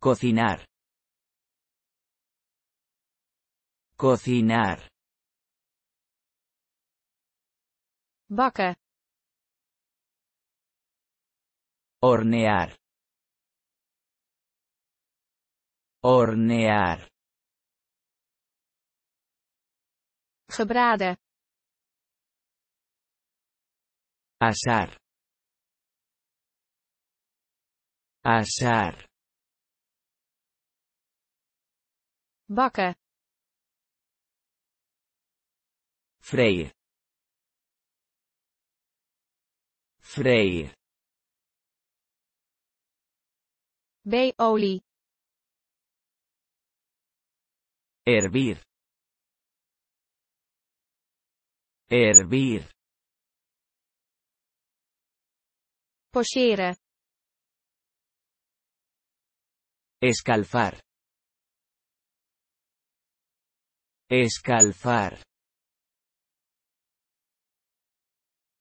Cocinar. Cocinar. Bakken. Hornear. Hornear. Gebraden. Asar. Asar. bakken vreien vreien b olie hervir hervir Pocheren. Escalfar. Escalfar.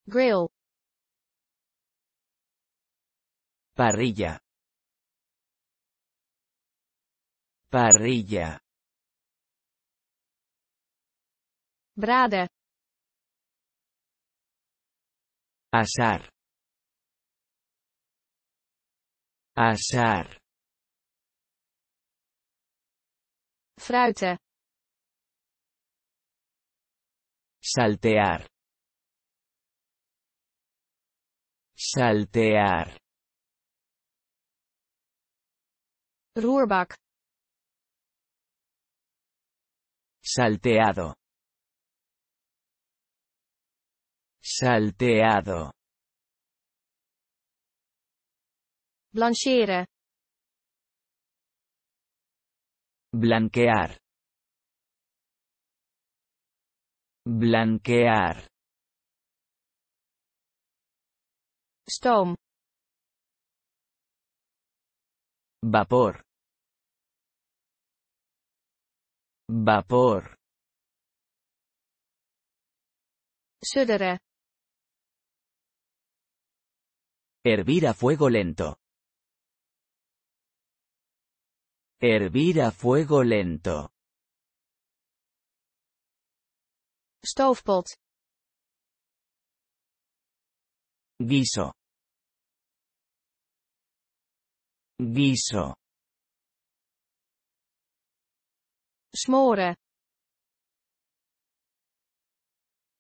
Grill. Parrilla. Parrilla. brada Asar. Asar. Fruiten. Saltear. Saltear. Roerbak. Salteado. Salteado. Blancheren. Blanquear. Blanquear. Stoom. Vapor. Vapor. Sudderen. Hervir a fuego lento. Hervir a fuego lento. Stoofpot. Guiso. Guiso. Smore.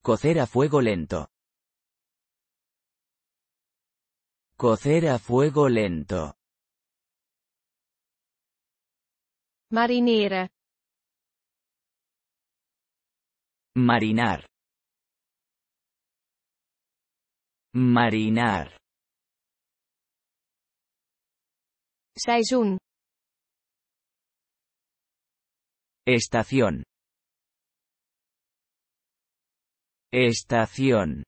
Cocer a fuego lento. Cocer a fuego lento. Marinera. Marinar. Marinar. Seizoen. Estación. Estación.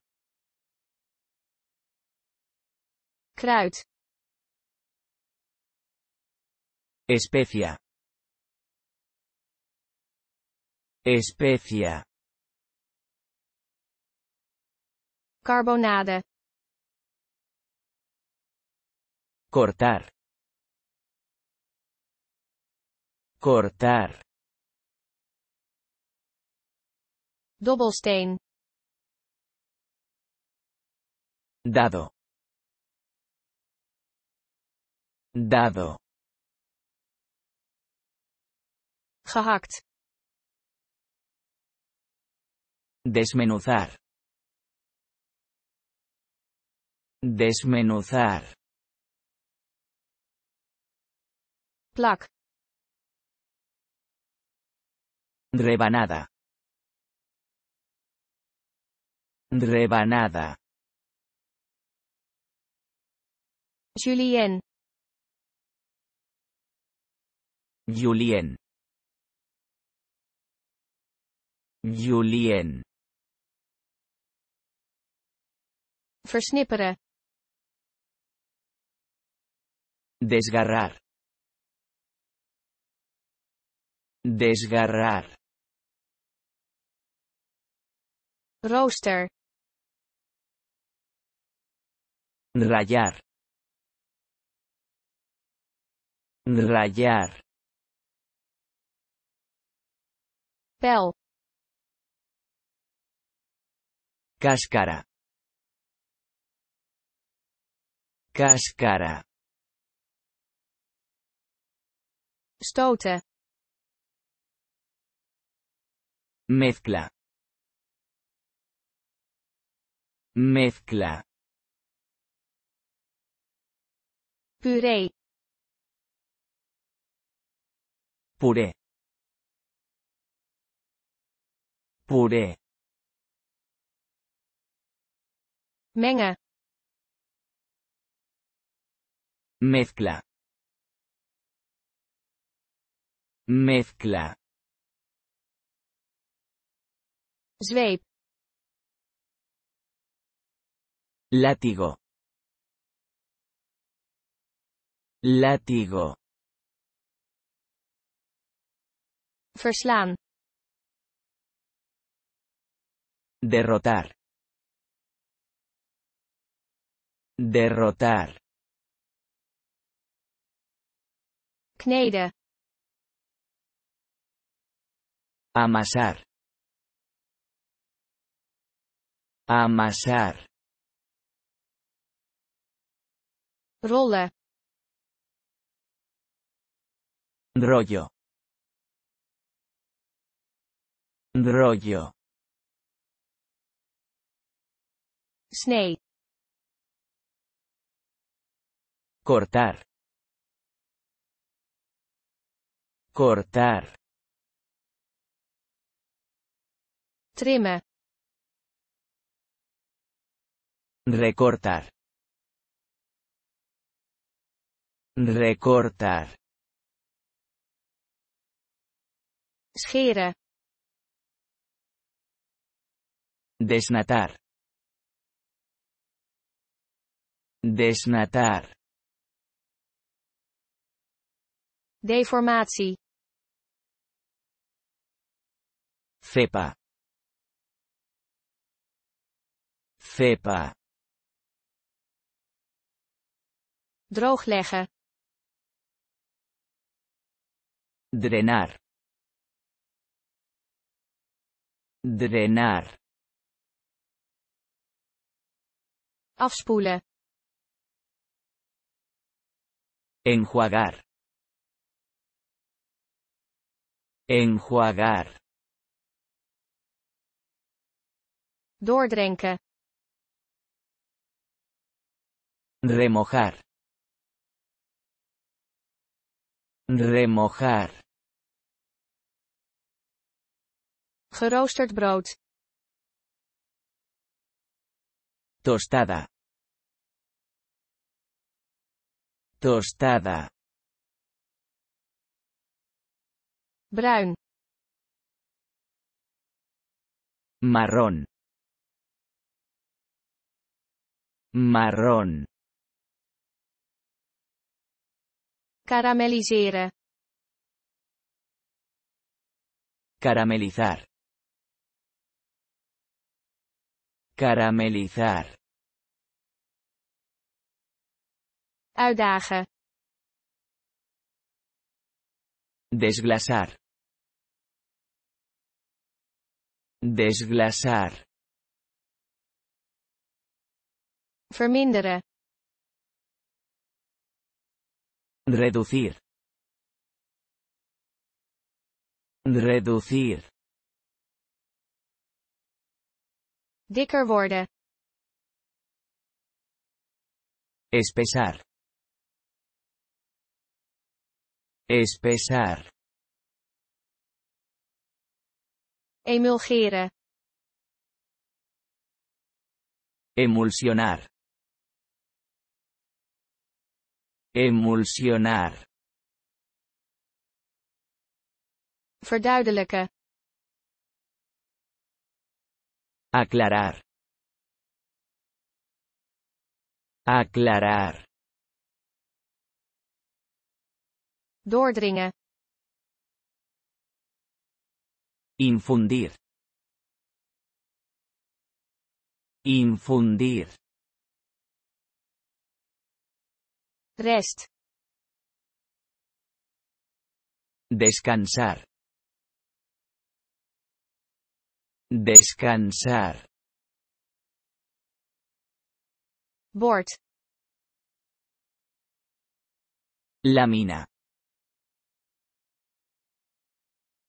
Kruid. Especia. Especia. carbonada Cortar. Cortar. Dobbelsteen. Dado. Dado. Gehakt. Desmenuzar. Desmenuzar. Plak. Rebanada. Rebanada. Julien. Julien. Julien. Versnipperen. Desgarrar. Desgarrar. Rooster. Rayar. Rayar. Pel. Cáscara. Cáscara. estote, Mezcla. Mezcla. Puré. Puré. Puré. menga Mezcla. Mezcla. Zweep. Látigo. Látigo. Verslaan. Derrotar. Derrotar. Amasar. Amasar. Rolle. Rollo. Rollo. Snee. Cortar. cortar trime recortar recortar scheren desnatar desnatar deformatie cepa cepa droogleggen drenar drenar afspoelen enjuagar enjuagar doordrenken. Remojar. Remojar. Geroosterd brood. Tostada. Tostada. Bruin. Marrón. marrón, carameliseren, caramelizar, caramelizar, uitdagen, desglasar, desglasar. Verminderen. Reducir. Reducir. Dikker worden. Espesar. Espesar. Emulgeren. Emulsionar. Emulsionar. Verduidelijken. Aclarar. Aclarar. Doordringen. Infundir. Infundir. Rest. Descansar. Descansar. Board. Lamina.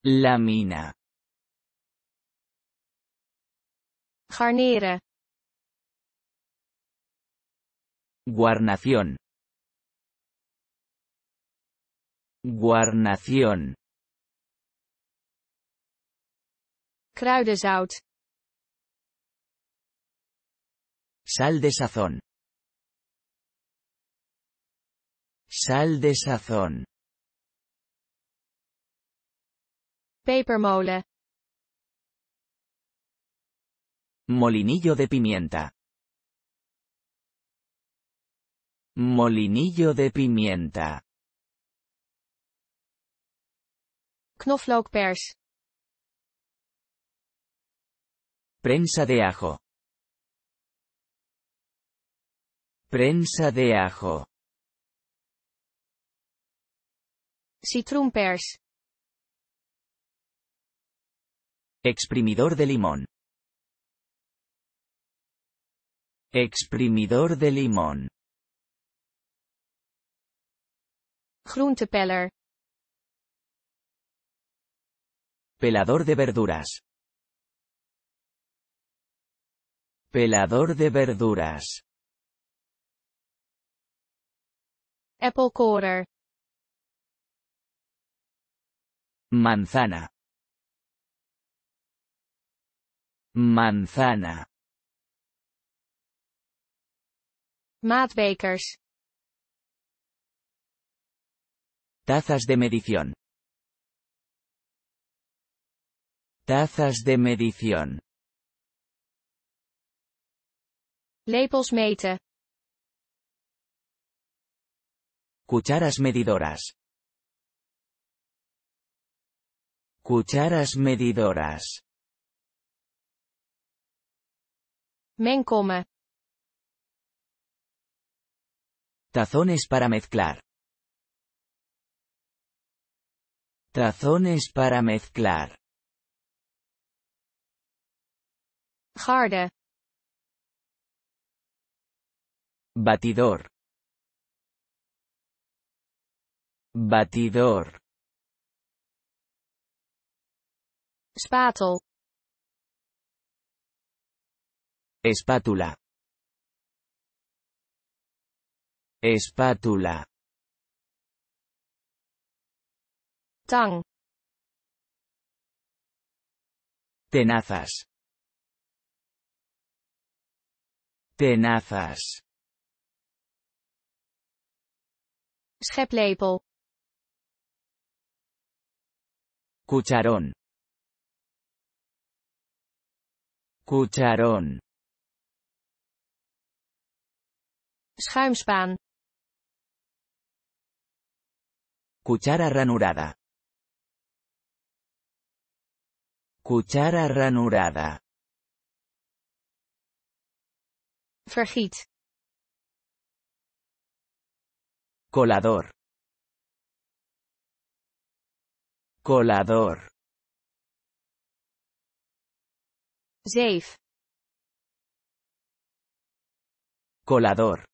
mina Garnera. Guarnación. Guarnación. Kruidenzout. Sal de sazón. Sal de sazón. Pepermolen. Molinillo de pimienta. Molinillo de pimienta. knoflookpers. Prensa de ajo. Prensa de ajo. Citroenpers. Exprimidor de limón. Exprimidor de limón. Groentepeller. Pelador de verduras. Pelador de verduras. Apple quarter. Manzana. Manzana. bakers. Tazas de medición. Tazas de medición. Lepels Cucharas medidoras. Cucharas medidoras. Menkomme. Tazones para mezclar. Tazones para mezclar. Garde. Batidor. Batidor. Spatel. Espátula. Espátula. Tang. Tenazas. Tenazas. Scheplepel. Cucharón. Cucharón. Schuimspaan. Cuchara ranurada. Cuchara ranurada. Vergiet. Colador. Colador. Zeef. Colador.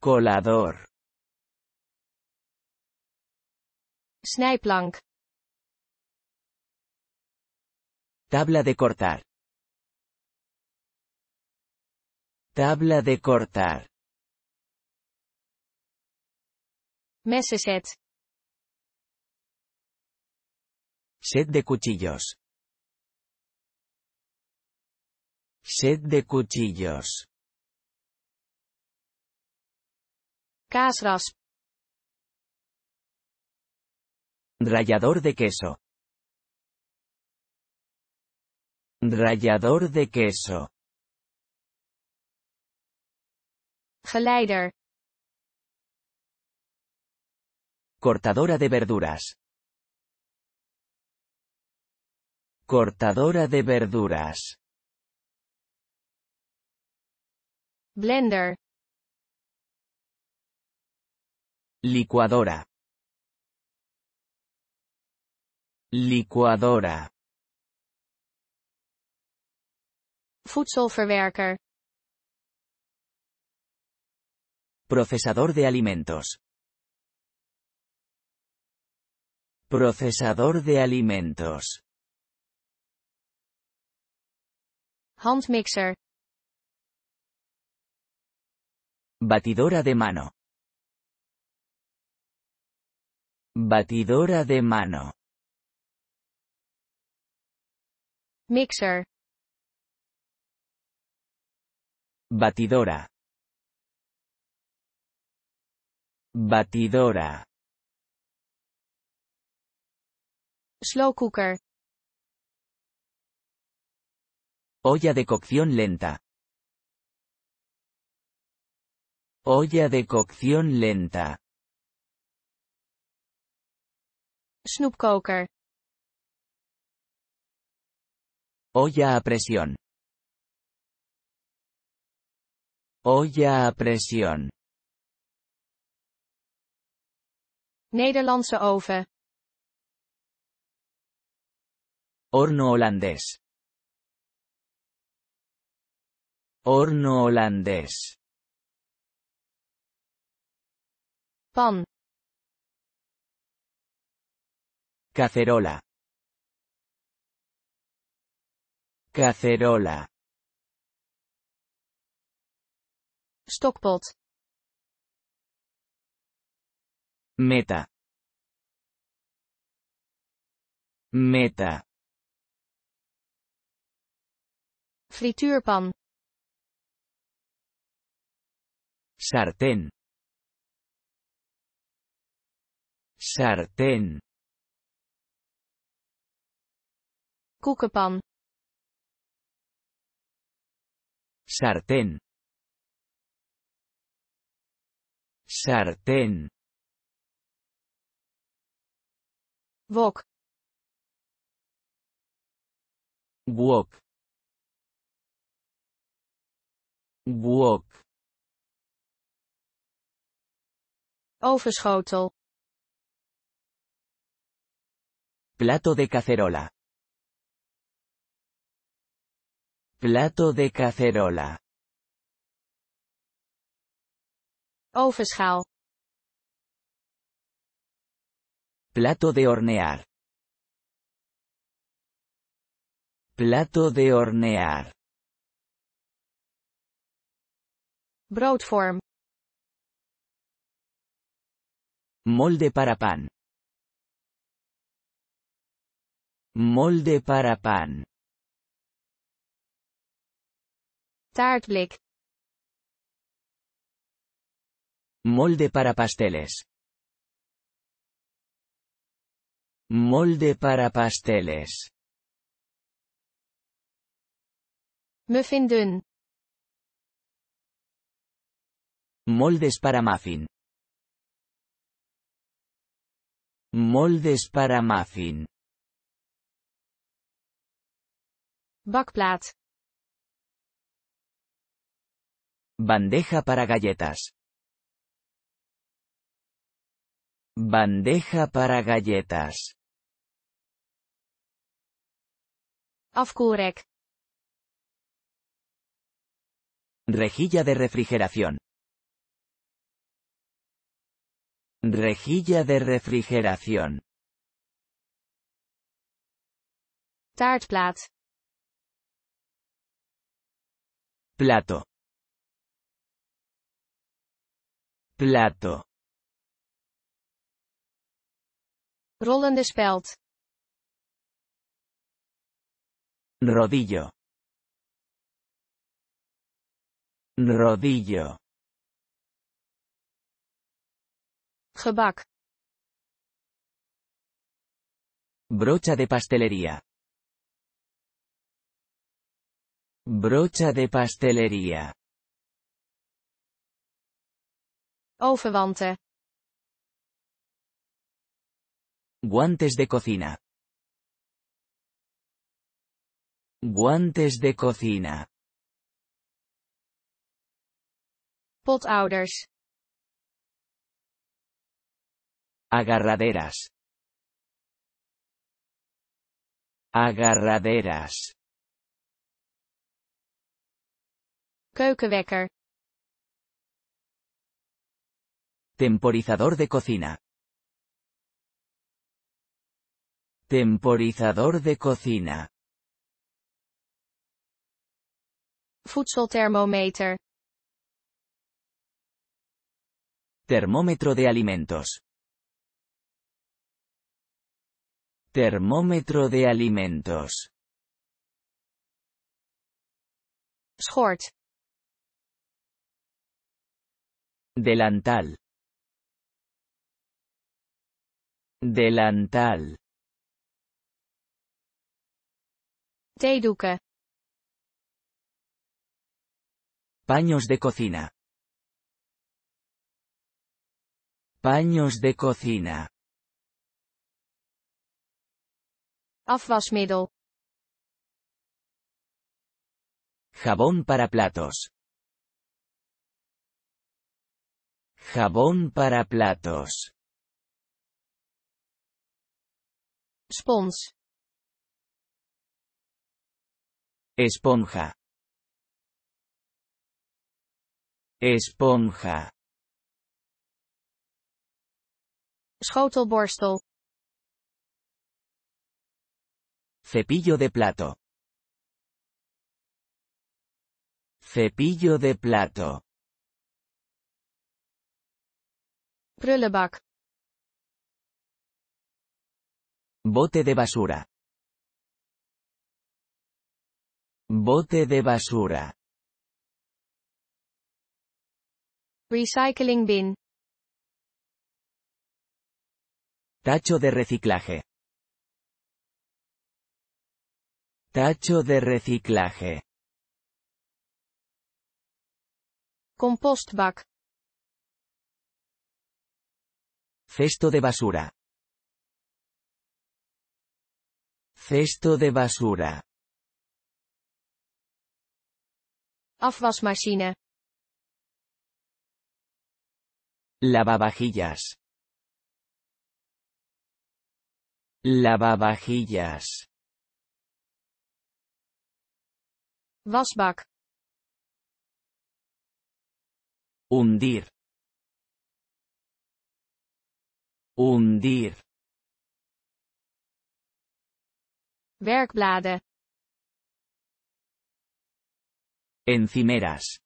Colador. Snijplank. Tabla de cortar. Tabla de cortar. Meseset. Set de cuchillos. Set de cuchillos. Kaasrasp. Rallador de queso. Rallador de queso. Geleider. Cortadora de verduras. Cortadora de verduras. Blender. Licuadora. Licuadora. Voedselverwerker. Procesador de alimentos. Procesador de alimentos. mixer. Batidora de mano. Batidora de mano. Mixer. Batidora. Batidora. Slow cooker. Olla de cocción lenta. Olla de cocción lenta. cooker. Olla a presión. Olla a presión. Nederlandse oven. Horno holandés. Horno holandés. Pan. Cacerola. Cacerola. Stokpot. Meta. Meta. Frituurpan. Sartén. Sartén. Koekenpan. Sartén. Sartén. Wok. Wok. Wok. Overschotel. Plato de cacerola. Plato de cacerola. Overschaal. Plato de hornear. Plato de hornear. Broadform. Molde para pan. Molde para pan. Taartblik. Molde para pasteles. Molde para pasteles. Muffin dun. Moldes para muffin. Moldes para muffin. Bakplaat. Bandeja para galletas. Bandeja para galletas. Afkoelrek. Rejilla de refrigeración. Rejilla de refrigeración. Taartplaat. Plato. Plato. Rollende speld. rodillo rodillo gebak brocha de pastelería brocha de pastelería overwante guantes de cocina Guantes de cocina. Potouders. Agarraderas. Agarraderas. Keukenwekker. Temporizador de cocina. Temporizador de cocina. voedselthermometer. Termómetro de alimentos. Termómetro de alimentos. Schort. Delantal. Delantal. Theedoeken. Paños de cocina. Paños de cocina. Afwasmiddel. Jabón para platos. Jabón para platos. Esponja. Esponja. Schotelborstel. Cepillo de plato. Cepillo de plato. Prullenbak. Bote de basura. Bote de basura. Recycling bin. Tacho de reciclaje. Tacho de reciclaje. Compostbak. Cesto de basura. Cesto de basura. Afwasmachine. Lavavajillas. Lavavajillas. Wasbak. Hundir. Hundir. Werkbladen. Encimeras.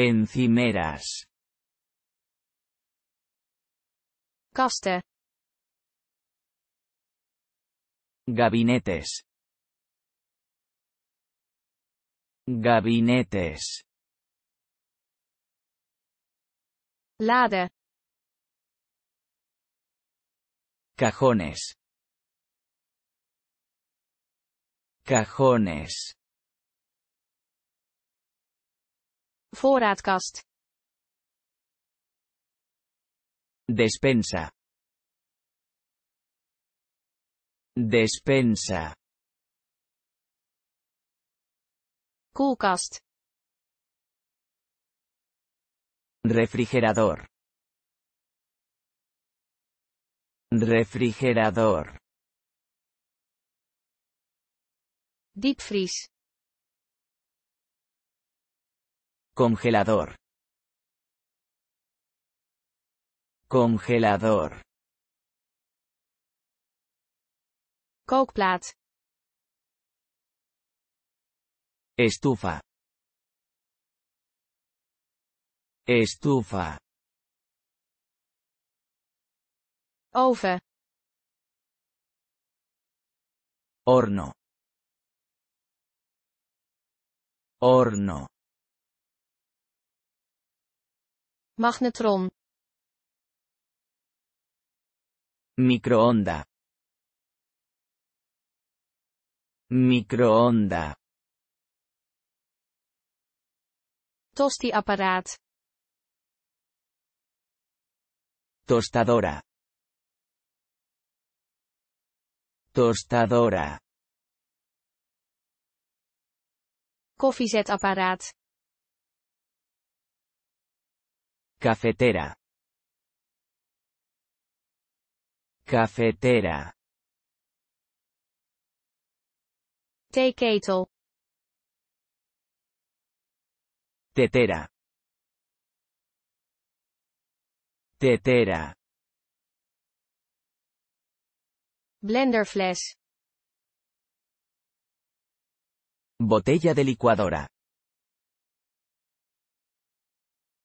Encimeras. Costa. Gabinetes. Gabinetes. Lade. Cajones. Cajones. voorraadkast, despensa, despensa, koelkast, refrigerador, refrigerador, diepvries, Congelador. Congelador. Kookplaat. Estufa. Estufa. Oven. Horno. Horno. magnetron microonda microonda tostiapparaat tostadora tostadora koffiezetapparaat Cafetera. Cafetera. Theeketel. Tetera. Tetera. Flesh. Botella de licuadora.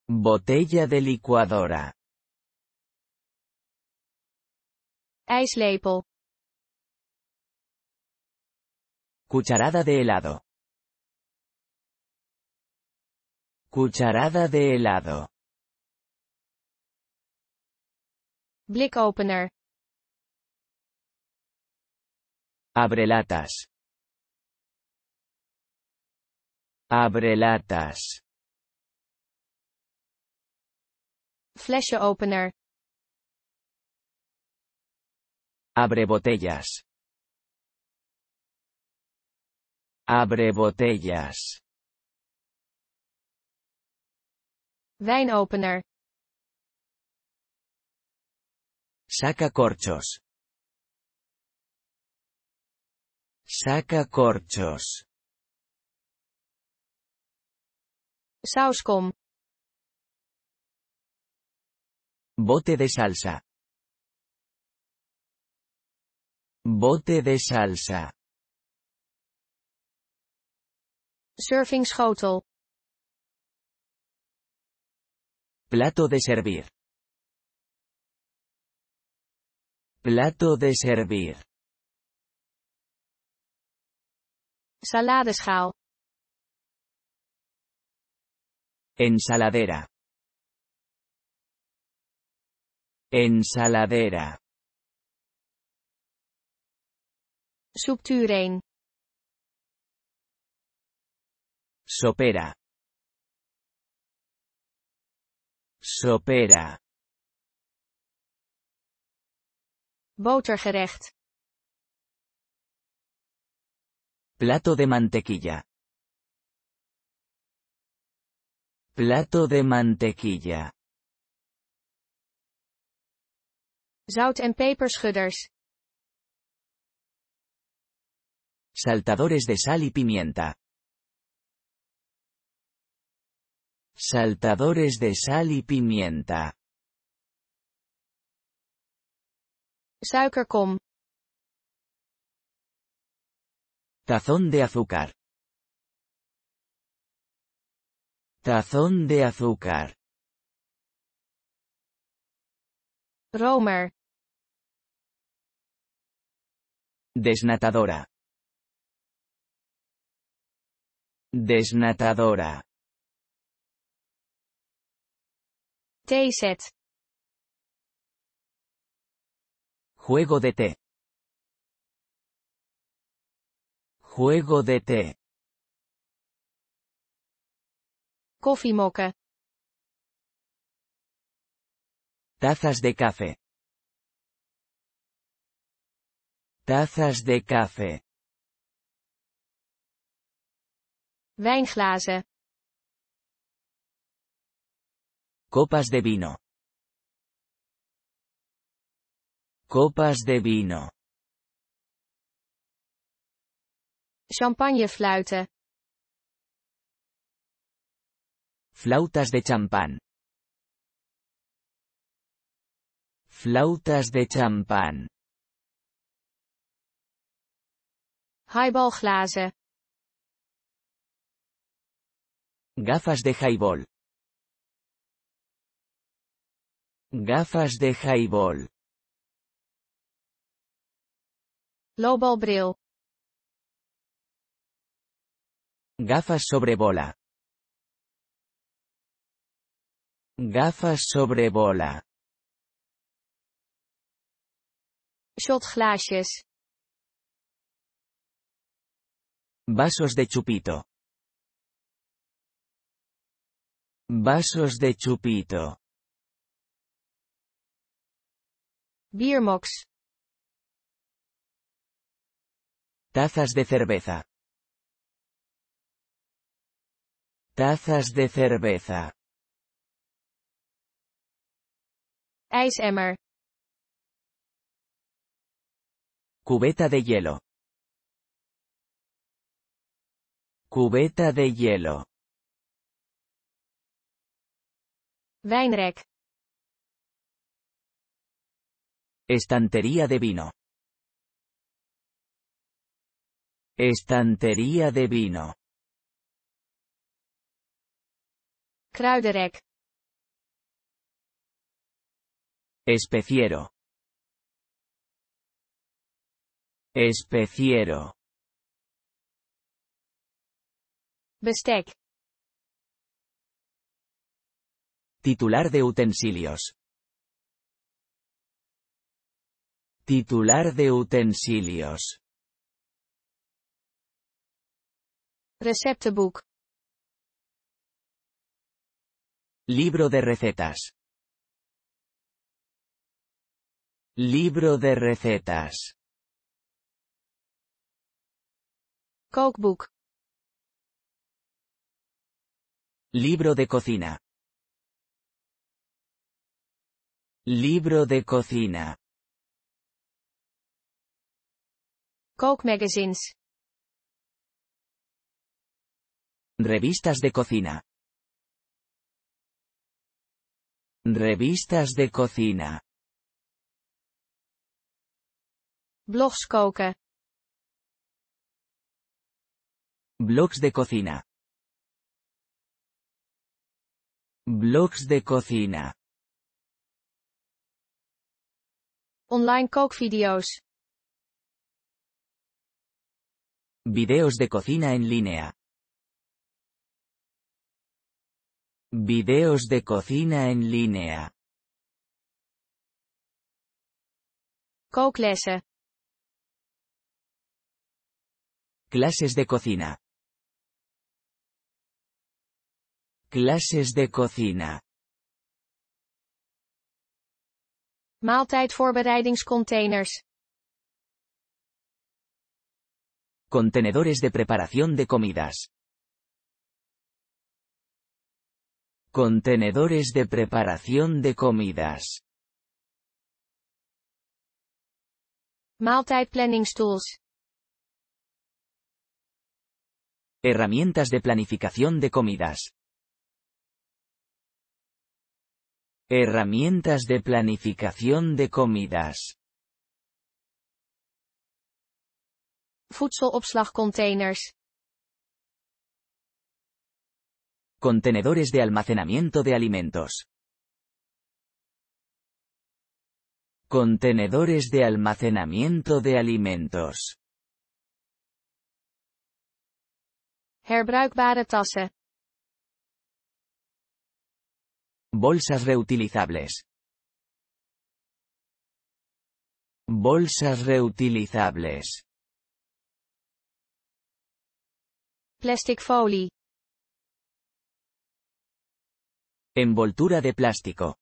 Botella de licuadora. Cucharada de helado. Cucharada de helado. latas. Abrelatas. Abrelatas. Flesje-opener. Abre botellas. Abre botellas. Vain-opener. Saca corchos. Saca corchos. Sauscom. Bote de salsa. Bote de salsa. Schotel. Plato de servir. Plato de servir. Saladeschaal. Ensaladera. Ensaladera. Zoektuur Sopera. Sopera. Botergerecht. Plato de mantequilla. Plato de mantequilla. Zout- Saltadores de sal y pimienta. Saltadores de sal y pimienta. Suikerkom. Tazón de azúcar. Tazón de azúcar. Romer. Desnatadora. Desnatadora. Juego de té. Juego de té. Tazas de café. Tazas de café. Wijnglazen. Copas de vino. Copas de vino. Champagnefluiten. Flautas de champán. Flautas de champán. Glaze. Gafas de highball. Gafas de highball. bril. Gafas sobre bola. Gafas sobre bola. Shotglaasjes. Vasos de chupito. Vasos de chupito. Biermox. Tazas de cerveza. Tazas de cerveza. IJsemmer. Cubeta de hielo. Cubeta de hielo. Wijnrek. Estantería de vino. Estantería de vino. kraudereck. Especiero. Especiero. Bestek. Titular de utensilios. Titular de utensilios. book Libro de recetas. Libro de recetas. Cookbook. Libro de cocina. Libro de cocina. Coke magazines. Revistas de cocina. Revistas de cocina. Blogs coke. Blogs de cocina. Blogs de cocina. Online cook Videos videos de cocina en línea. Videos de cocina en línea. Kooklessen. Clases de cocina. Clases de cocina. containers. Contenedores de preparación de comidas. Contenedores de preparación de comidas. tools. Herramientas de planificación de comidas. Herramientas de planificación de comidas. containers. Contenedores de almacenamiento de alimentos. Contenedores de almacenamiento de alimentos. Herbruikbare tassen. Bolsas reutilizables. Bolsas reutilizables. Plastic folie. Envoltura de plástico.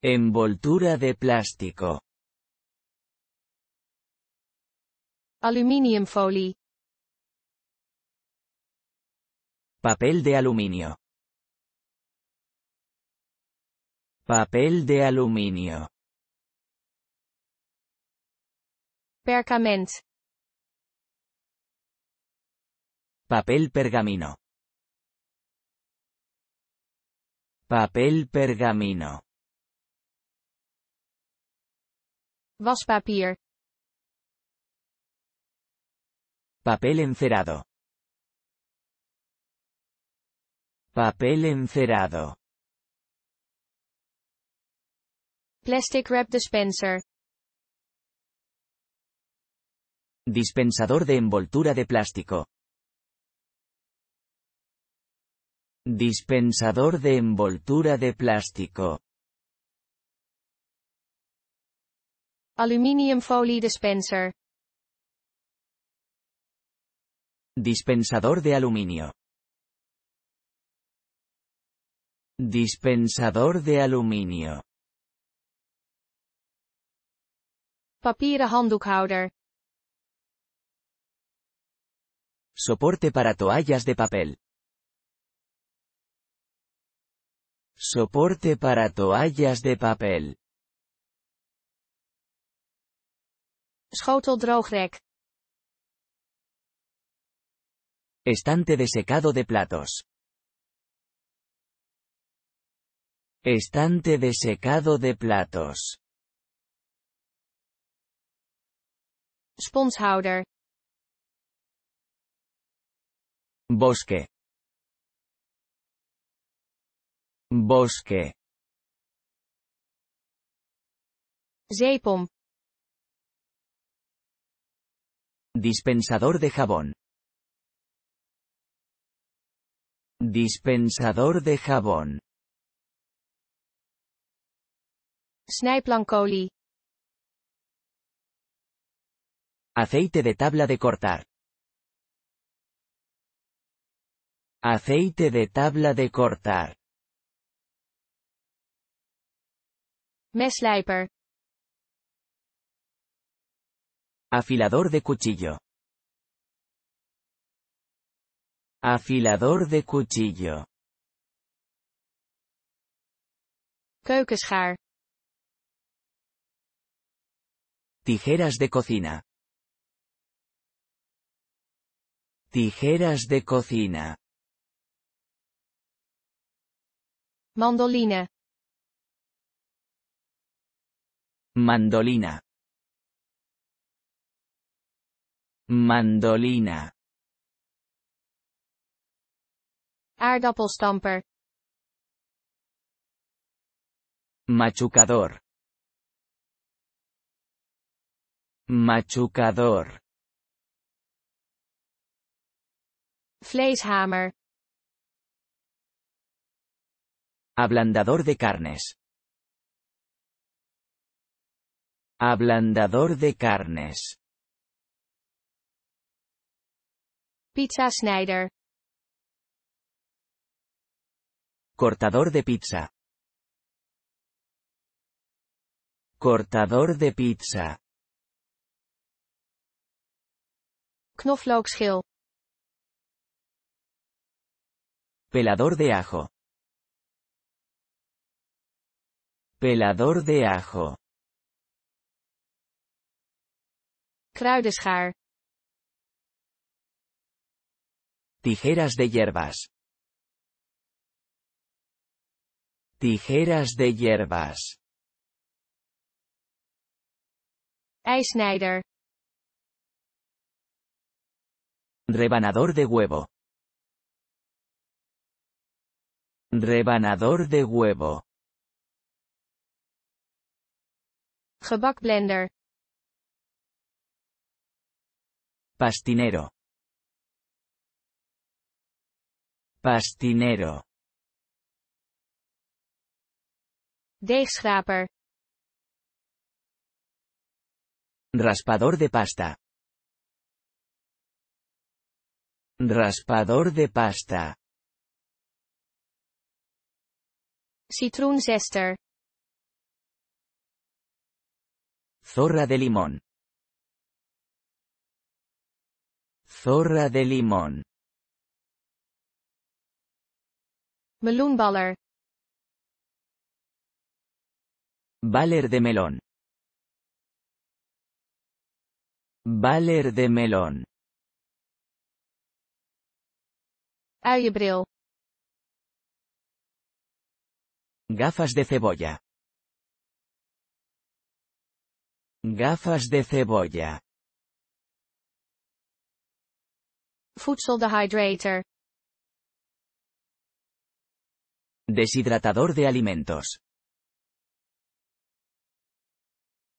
Envoltura de plástico. Aluminium Foley. Papel de aluminio. Papel de aluminio. Pergament. Papel pergamino. Papel pergamino. Waspapier. Papel encerado. Papel encerado. Plastic wrap dispenser. Dispensador de envoltura de plástico. Dispensador de envoltura de plástico. Aluminium Foley dispenser. Dispensador de aluminio. Dispensador de aluminio. Papieren handdoekhouder. Soporte para toallas de papel. Soporte para toallas de papel. Schoteldroogrek. Estante de secado de platos. Estante de secado de platos. Sponshouder. Bosque. Bosque. Zepom. Dispensador de jabón. Dispensador de jabón. Snijplankolie. Aceite de tabla de cortar. Aceite de tabla de cortar. Meslijper. Afilador de cuchillo. Afilador de cuchillo. Tijeras de cocina. Tijeras de cocina. Mandolina. Mandolina. Mandolina. Aardappelstamper. Machucador. Machucador. Fleishammer. Ablandador de carnes. Ablandador de carnes. Schneider Cortador de pizza. Cortador de pizza. knoflookschil, pelador de ajo, pelador de ajo, kruidenschaar, tijeras de hierbas, tijeras de hierbas, ijsnijder, Rebanador de huevo. Rebanador de huevo. blender. Pastinero. Pastinero. Deegschraper. Raspador de pasta. Raspador de pasta. Citroenzester. Zorra de limón. Zorra de limón. baler. Baler de melón. Baler de melón. Gafas de cebolla. Gafas de cebolla. hydrator. Deshidratador de alimentos.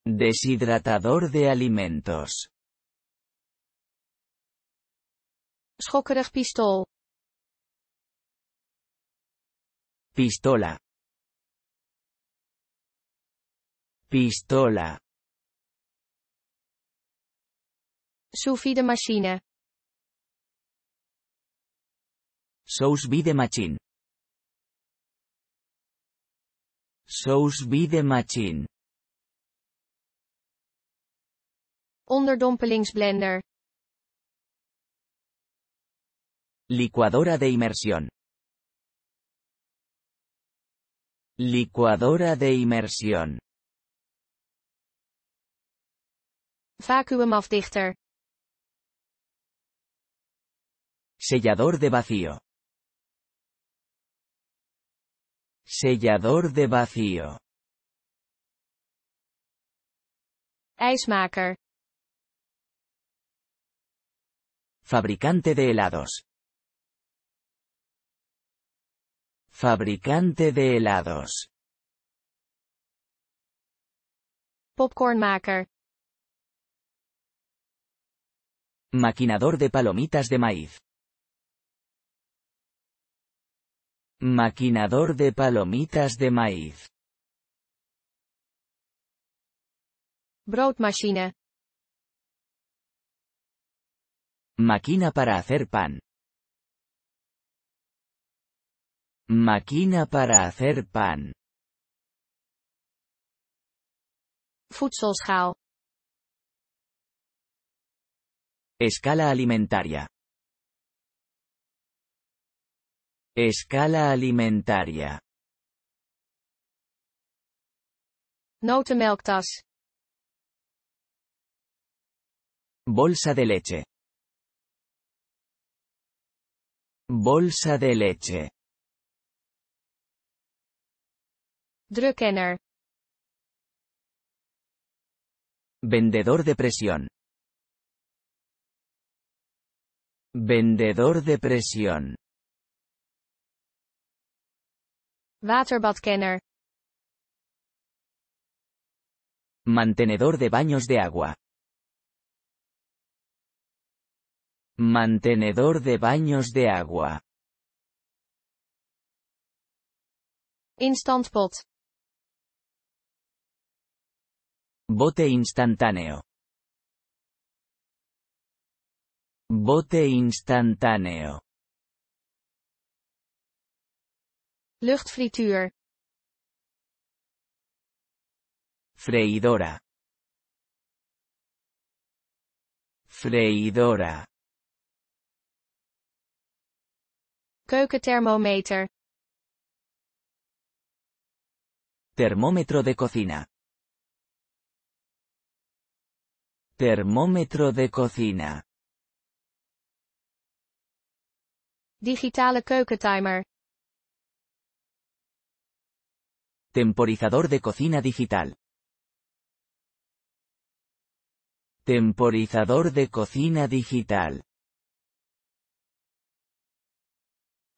Deshidratador de alimentos. Pistola. Pistola. Sous-vide machine. Sous-vide machine. Sous-vide machine. Onderdompelingsblender. Licuadora de inmersión. Licuadora de inmersión. dichter Sellador de vacío. Sellador de vacío. IJsmaker. Fabricante de helados. Fabricante de helados. maker. Maquinador de palomitas de maíz. Maquinador de palomitas de maíz. machine, Maquina para hacer pan. Máquina para hacer pan. Voedselschaal. Escala alimentaria. Escala alimentaria. Notenmelktas. Bolsa de leche. Bolsa de leche. Drukkenner. Vendedor de presión. Vendedor de presión. Waterbadkenner. Mantenedor de baños de agua. Mantenedor de baños de agua. pot. Bote instantáneo. Bote instantáneo. Luchtfrituur. Freidora. Freidora. Keukenthermometer. Termómetro de cocina. Termómetro de cocina. Digitale keukentimer. Temporizador de cocina digital. Temporizador de cocina digital.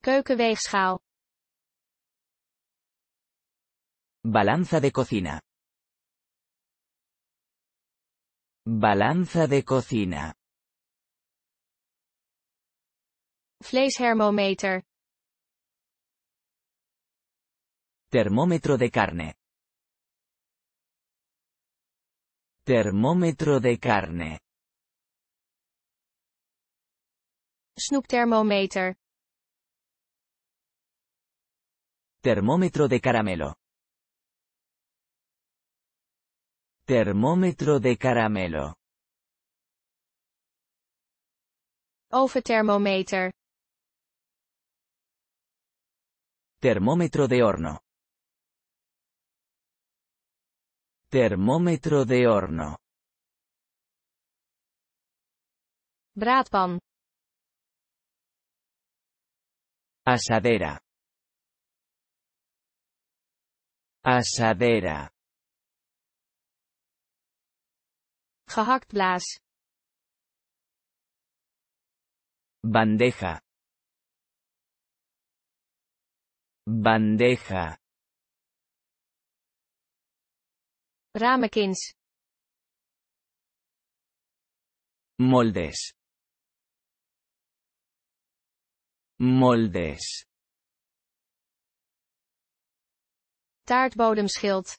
Keukenweegschaal. Balanza de cocina. Balanza de cocina. Fleischthermometer. Termómetro de carne. Termómetro de carne. Snoepthermometer. Termómetro de caramelo. Termómetro de caramelo. thermometer. Termómetro de horno. Termómetro de horno. Braadpan. Asadera. Asadera. Gehaktblaas. Bandeja. Bandeja. Ramekins. Moldes. Moldes. Taartbodemschild.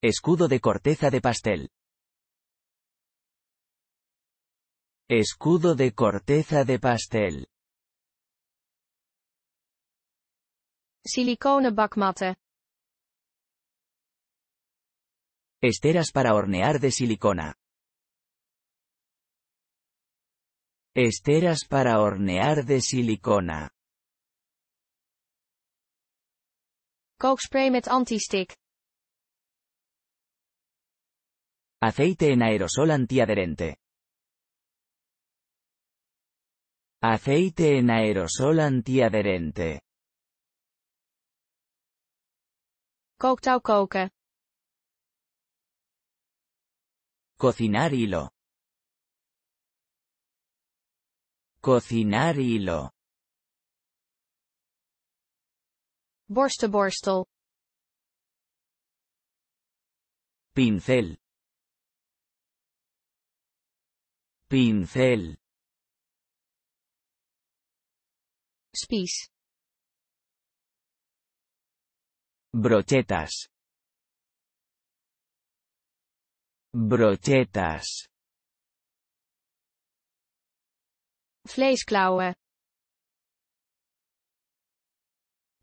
Escudo de corteza de pastel. Escudo de corteza de pastel. Silicone bakmatten. Esteras para hornear de silicona. Esteras para hornear de silicona. spray met antistick. Aceite en aerosol antiadherente. Aceite en aerosol antiadherente. coke. Cocinar hilo. Cocinar hilo. Borsteborstel. Pincel. pincel spis brochetas brochetas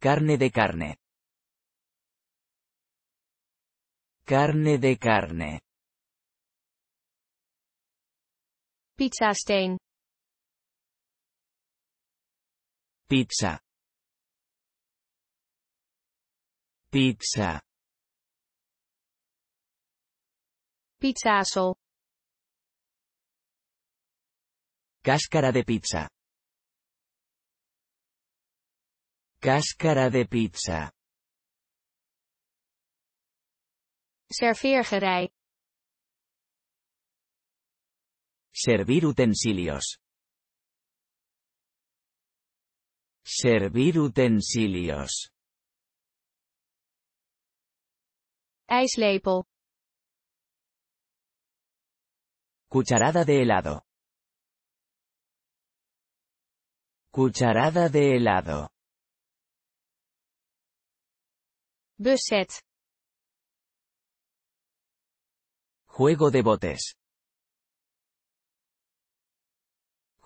carne de carne carne de carne steen. Pizza. Pizza. Pizzaasel. Cáscara de pizza. Cáscara de pizza. Serveergerei. Servir utensilios. Servir utensilios. IJslepel. Cucharada de helado. Cucharada de helado. Busset. Juego de botes.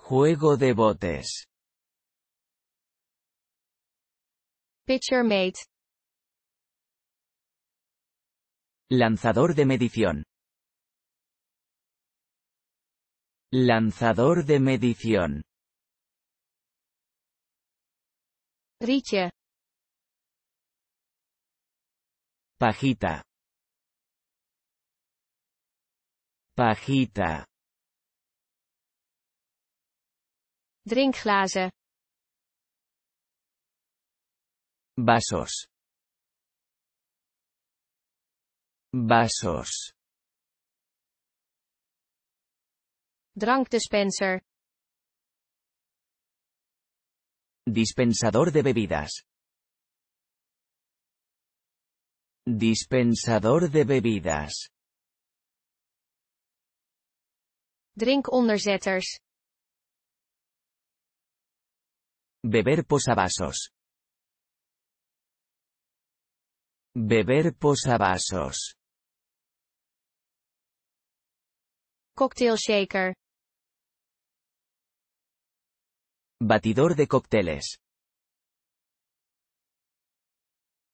Juego de botes. Pitcher mate. Lanzador de medición. Lanzador de medición. Pajita. Pajita. drinkglazen, vasos, vasos, drankdispenser, dispensador de bebidas, dispensador de bebidas, drinkonderzetters, Beber posavasos. Beber posavasos. Cocktail shaker. Batidor de cócteles.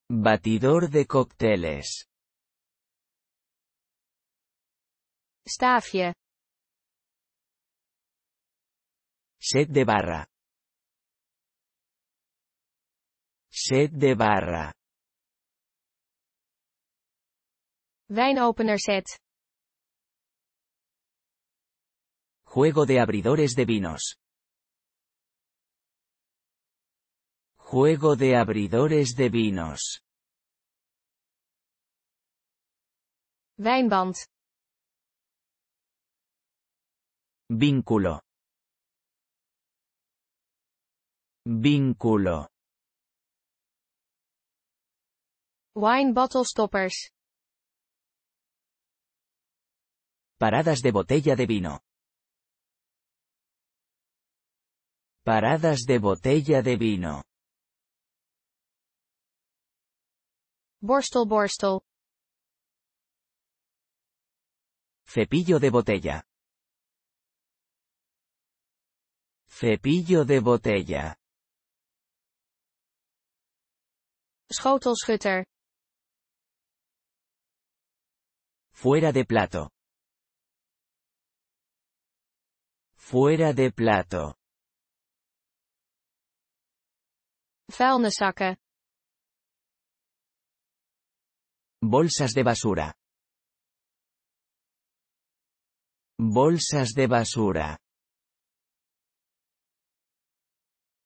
Batidor de cócteles. Staafje. Set de barra. Set de barra. Wijnopener set. Juego de abridores de vinos. Juego de abridores de vinos. Wijnband. Vínculo. Vínculo. Wine bottle stoppers. Paradas de botella de vino. Paradas de botella de vino. Borstel borstel. Cepillo de botella. Cepillo de botella. Schotelschutter. Fuera de plato. Fuera de plato. Vuilniszakken. Bolsas de basura. Bolsas de basura.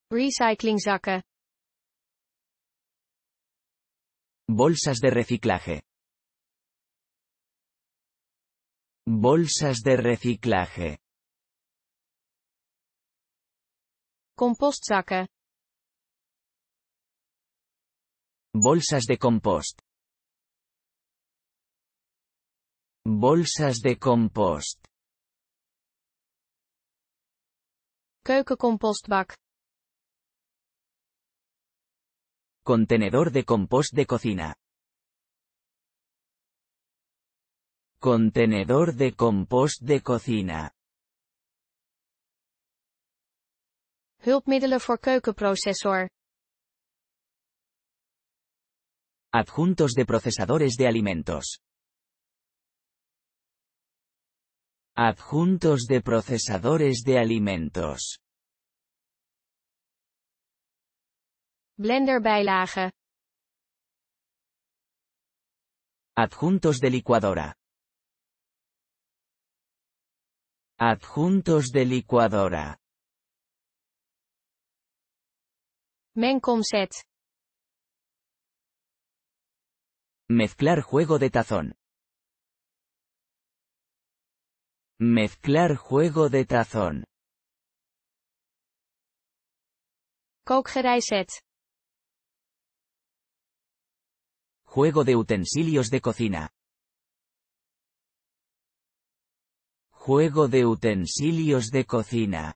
Recyclingzakken. Bolsas de reciclaje. Bolsas de reciclaje. Compostzakken. Bolsas de compost. Bolsas de compost. Keukencompostbak. Contenedor de compost de cocina. Contenedor de compost de cocina. Hulpmiddelen voor keukenprocessor. Adjuntos de procesadores de alimentos. Adjuntos de procesadores de alimentos. Blender bijlagen. Adjuntos de licuadora. Adjuntos de licuadora. set. Mezclar juego de tazón. Mezclar juego de tazón. set. Juego de utensilios de cocina. Juego de utensilios de cocina.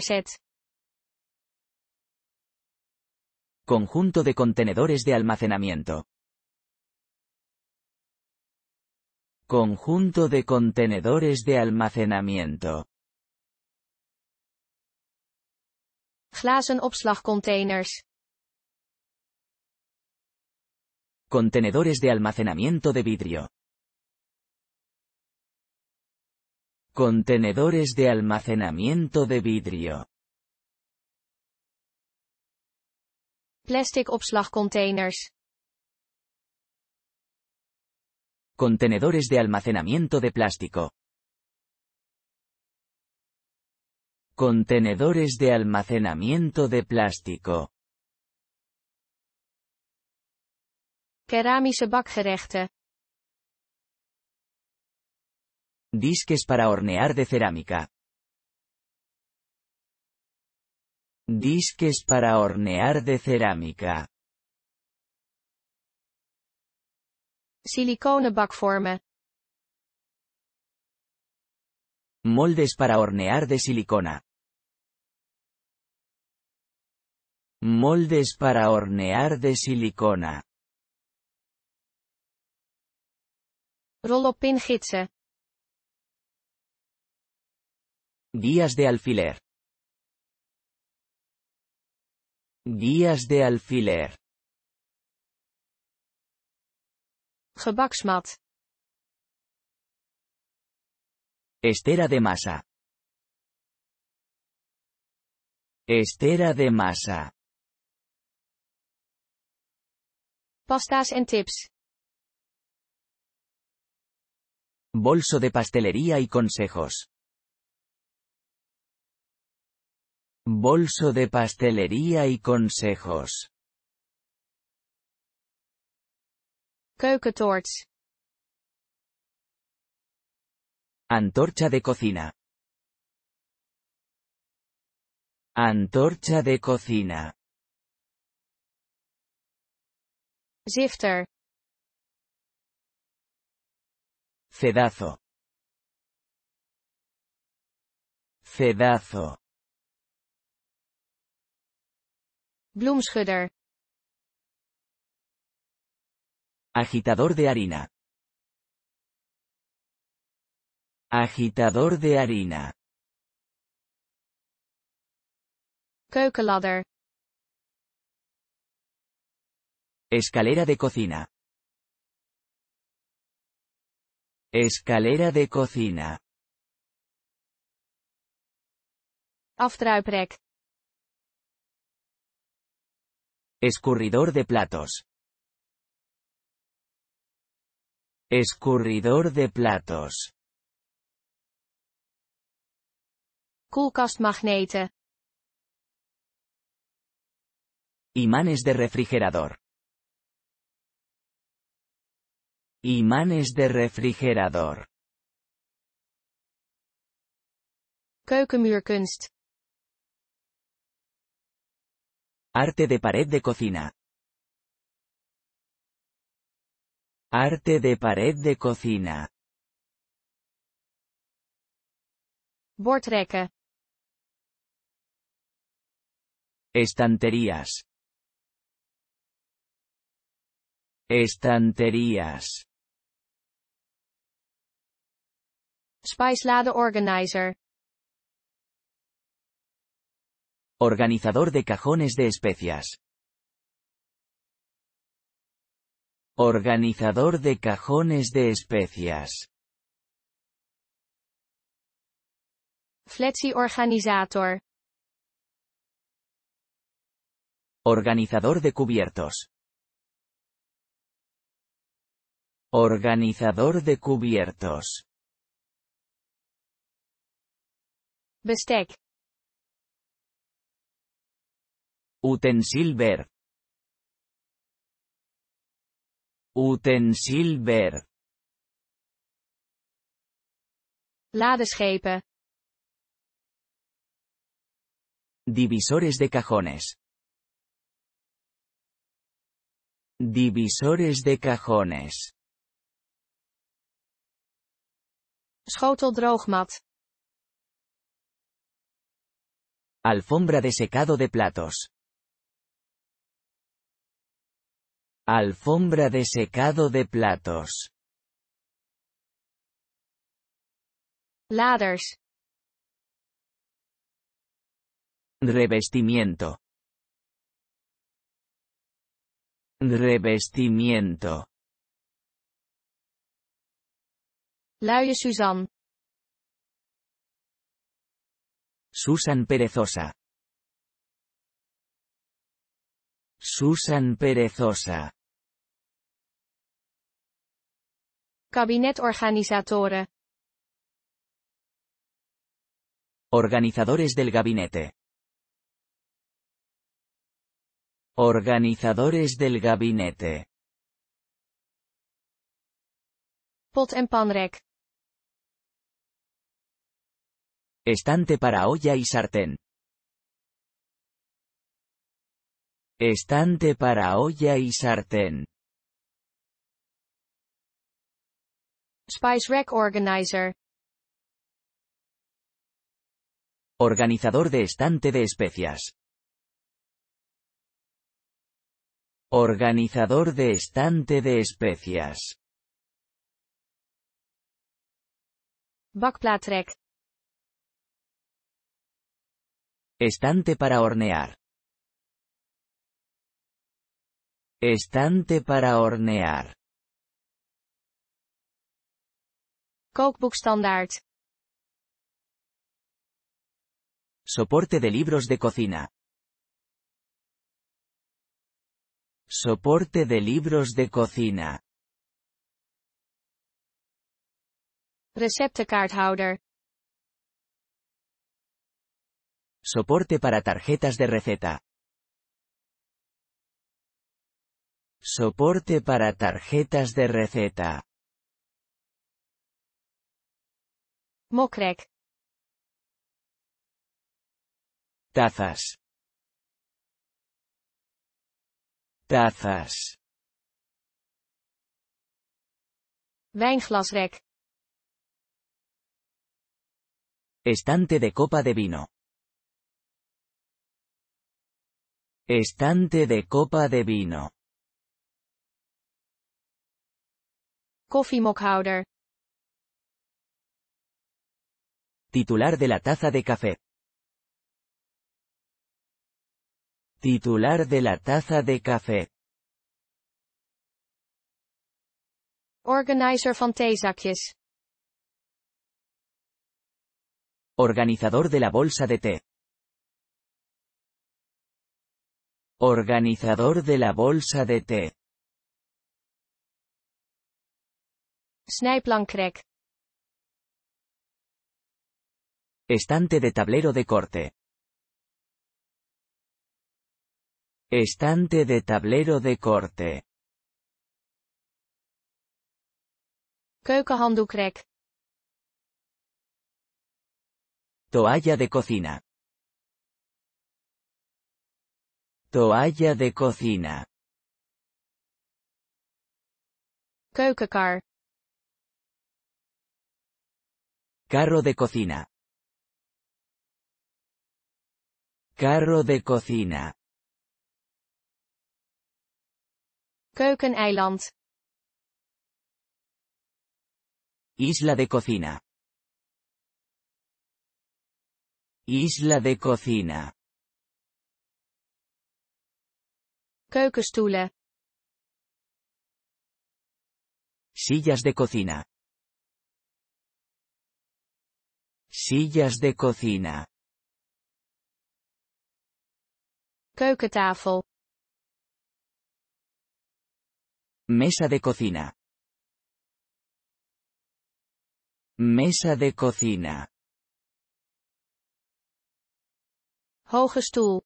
set. Conjunto de contenedores de almacenamiento. Conjunto de contenedores de almacenamiento. Glazen containers. Contenedores de almacenamiento de vidrio. Contenedores de almacenamiento de vidrio. Plastic Containers. Contenedores de almacenamiento de plástico. Contenedores de almacenamiento de plástico. Keramische bakgerechten. Disques para hornear de cerámica. Disques para hornear de cerámica. Siliconen bakvormen. Moldes para hornear de silicona. Moldes para hornear de silicona. Rolopin gidsen. Días de alfiler. Días de alfiler. Gebaksmat. Estera de masa. Estera de masa. Pasta's en tips. Bolso de pastelería y consejos. Bolso de pastelería y consejos. Keukentoorts. Antorcha de cocina. Antorcha de cocina. Zifter. Cedazo. Cedazo. Bloemschudder. Agitador de harina. Agitador de harina. Keukenladder. Escalera de cocina. Escalera de cocina. Escurridor de platos. Escurridor de platos. Koelkastmagneten. Imanes de refrigerador. Imanes de refrigerador. Keukenmuurkunst. Arte de pared de cocina. Arte de pared de cocina. Bordrekken. Estanterías. Estanterías. Spice Organizer. Organizador de cajones de especias. Organizador de cajones de especias. Flexi-organizator. Organizador de cubiertos. Organizador de cubiertos. Bestek. Utensil ver. Ladeschepen. Divisores de cajones. Divisores de cajones. Schotel droogmat. Alfombra de secado de platos. Alfombra de secado de platos. Laders. Revestimiento. Revestimiento. Luie Susan. Susan Perezosa. Susan Perezosa. Organizatore Organizadores del gabinete. Organizadores del gabinete. Pot en panrek. Estante para olla y sartén. Estante para olla y sartén. Spice Rack Organizer. Organizador de estante de especias. Organizador de estante de especias. Bakplaatrek. Estante para hornear. Estante para hornear. Standard Soporte de libros de cocina. Soporte de libros de cocina. Receptenkaarthouder. Soporte para tarjetas de receta. Soporte para tarjetas de receta. Mokrek. Tazas. Tazas. Wijnglasrek. Estante de copa de vino. Estante de copa de vino. Coffee holder. Titular de la taza de café. Titular de la taza de café. Organizer van Organizador de la bolsa de té. Organizador de la bolsa de té. Estante de tablero de corte. Estante de tablero de corte. Keukenhanddoekrek. Toalla de cocina. Toalla de cocina. Coquecar. Carro de cocina. Carro de cocina. island, Isla de cocina. Isla de cocina. keukenstoelen, sillas de cocina, sillas de cocina, keukentafel, mesa de cocina, mesa de cocina, hoge stoel,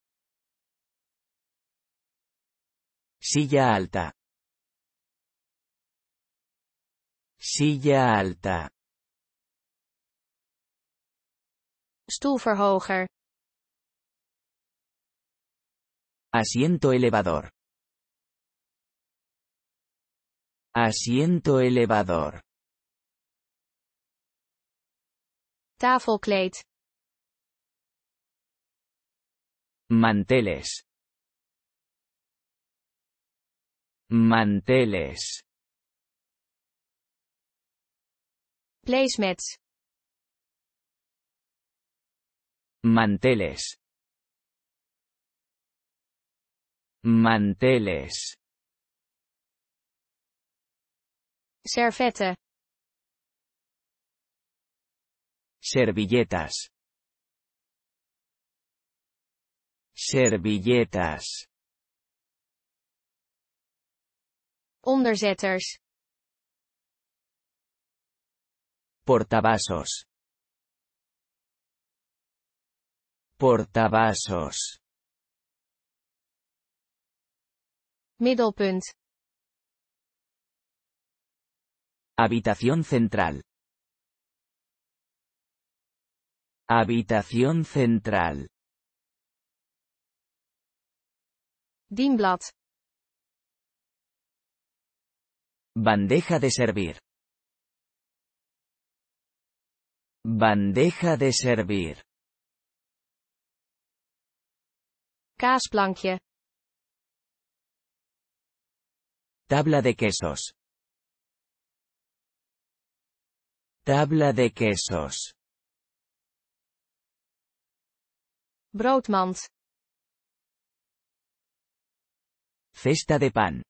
Silla alta. Silla alta. Stoelverhoger. Asiento elevador. Asiento elevador. Tafelkleed. Manteles. Manteles. Placemats. Manteles. Manteles. servete Servilletas. Servilletas. onderzetters, portavasos, portavasos, middelpunt, habitación central, habitación central, dienblad, Bandeja de servir. Bandeja de servir. Kaasplankje. Tabla de quesos. Tabla de quesos. Broodmand. Cesta de pan.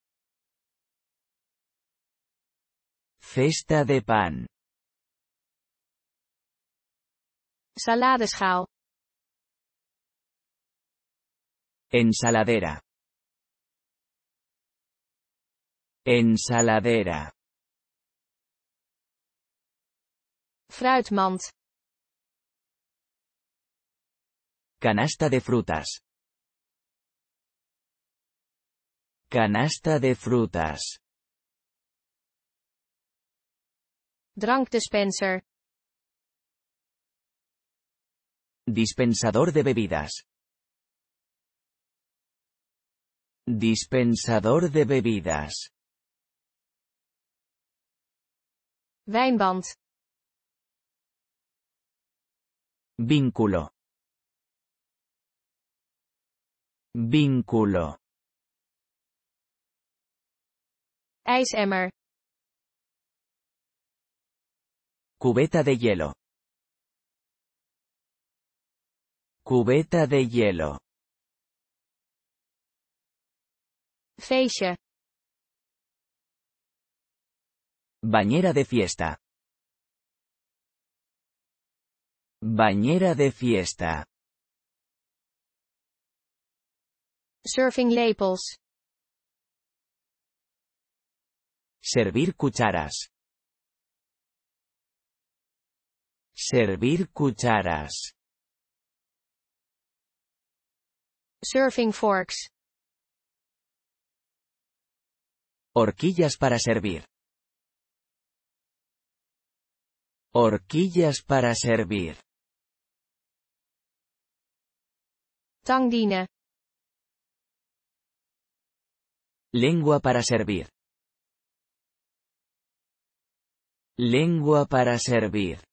Festa de pan. Saladeschaal. Ensaladera. Ensaladera. Fruitmand. Canasta de frutas. Canasta de frutas. dispenser. Dispensador de bebidas. Dispensador de bebidas. Wijnband. Vínculo. Vínculo. IJsemmer. Cubeta de hielo. Cubeta de hielo. feixa, Bañera de fiesta. Bañera de fiesta. surfing labels. Servir cucharas. Servir cucharas. Surfing forks. Horquillas para servir. Horquillas para servir. Tangdine. Lengua para servir. Lengua para servir.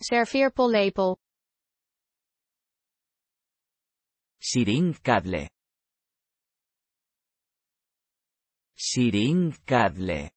Serveerpollepel. Sirinkadle. Sirinkadle.